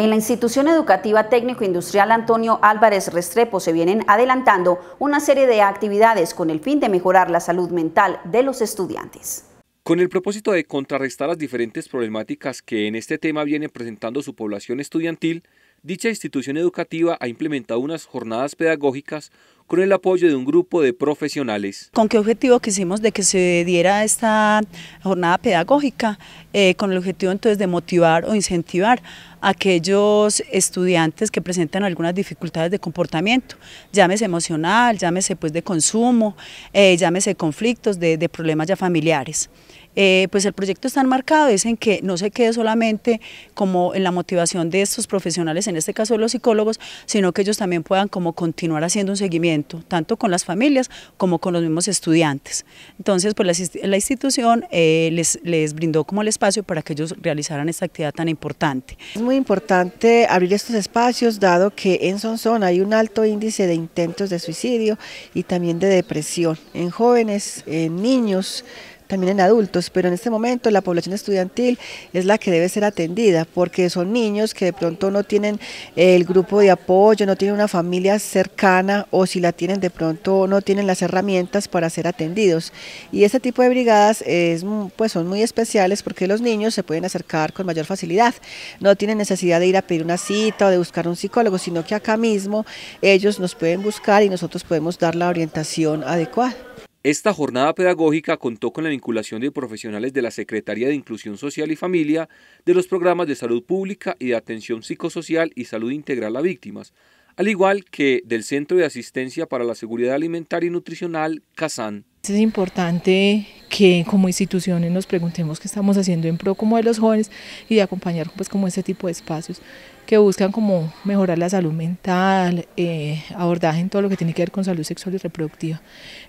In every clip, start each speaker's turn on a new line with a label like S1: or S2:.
S1: En la institución educativa técnico-industrial Antonio Álvarez Restrepo se vienen adelantando una serie de actividades con el fin de mejorar la salud mental de los estudiantes.
S2: Con el propósito de contrarrestar las diferentes problemáticas que en este tema viene presentando su población estudiantil, dicha institución educativa ha implementado unas jornadas pedagógicas con el apoyo de un grupo de profesionales.
S1: ¿Con qué objetivo quisimos de que se diera esta jornada pedagógica? Eh, con el objetivo entonces de motivar o incentivar aquellos estudiantes que presentan algunas dificultades de comportamiento, llámese emocional, llámese pues de consumo, eh, llámese conflictos, de, problemas ya familiares. Eh, pues el proyecto está enmarcado, es en que no se quede solamente como en la motivación de estos profesionales, en este caso los psicólogos, sino que ellos también puedan como continuar haciendo un seguimiento, tanto con las familias como con los mismos estudiantes. Entonces, pues la, institución eh, les, brindó como el espacio para que ellos realizaran esta actividad tan importante
S3: importante abrir estos espacios, dado que en Sonzón hay un alto índice de intentos de suicidio y también de depresión en jóvenes, en niños, también en adultos, pero en este momento la población estudiantil es la que debe ser atendida porque son niños que de pronto no tienen el grupo de apoyo, no tienen una familia cercana o si la tienen de pronto no tienen las herramientas para ser atendidos. Y este tipo de brigadas es, pues son muy especiales porque los niños se pueden acercar con mayor facilidad, no tienen necesidad de ir a pedir una cita o de buscar un psicólogo, sino que acá mismo ellos nos pueden buscar y nosotros podemos dar la orientación adecuada.
S2: Esta jornada pedagógica contó con la vinculación de profesionales de la Secretaría de Inclusión Social y Familia, de los programas de salud pública y de atención psicosocial y salud integral a víctimas, al igual que del Centro de Asistencia para la Seguridad Alimentaria y Nutricional, CASAN.
S4: Es importante que como instituciones nos preguntemos qué estamos haciendo en pro como de los jóvenes y de acompañar pues como este tipo de espacios que buscan como mejorar la salud mental, eh, abordaje en todo lo que tiene que ver con salud sexual y reproductiva.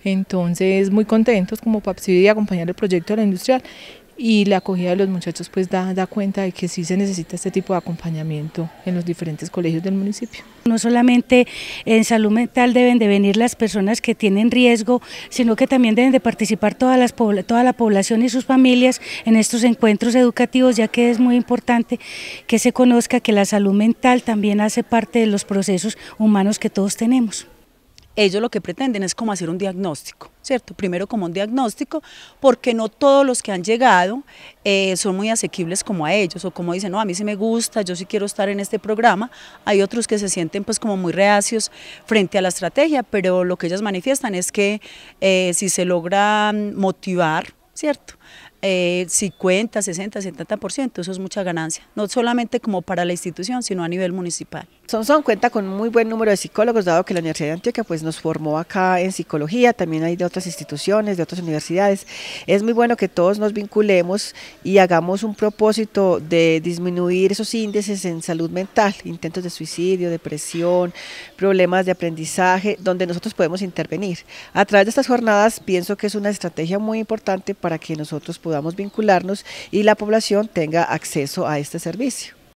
S4: Entonces muy contentos como PAPSID de acompañar el proyecto de la industrial y la acogida de los muchachos pues da, cuenta de que sí se necesita este tipo de acompañamiento en los diferentes colegios del municipio. No solamente en salud mental deben de venir las personas que tienen riesgo, sino que también deben de participar toda la población y sus familias en estos encuentros educativos, ya que es muy importante que se conozca que la salud mental también hace parte de los procesos humanos que todos tenemos
S1: ellos lo que pretenden es como hacer un diagnóstico, ¿cierto? Primero como un diagnóstico, porque no todos los que han llegado eh, son muy asequibles como a ellos, o como dicen, no, a mí sí me gusta, yo sí quiero estar en este programa. Hay otros que se sienten pues como muy reacios frente a la estrategia, pero lo que ellas manifiestan es que eh, si se logra mm, motivar, ¿cierto? 50, 60, 70%, eso es mucha ganancia, no solamente como para la institución, sino a nivel municipal.
S3: son cuenta con un muy buen número de psicólogos, dado que la Universidad de Antioquia pues, nos formó acá en psicología, también hay de otras instituciones, de otras universidades. Es muy bueno que todos nos vinculemos y hagamos un propósito de disminuir esos índices en salud mental, intentos de suicidio, depresión, problemas de aprendizaje, donde nosotros podemos intervenir. A través de estas jornadas pienso que es una estrategia muy importante para que nosotros podamos podamos vincularnos y la población tenga acceso a este servicio.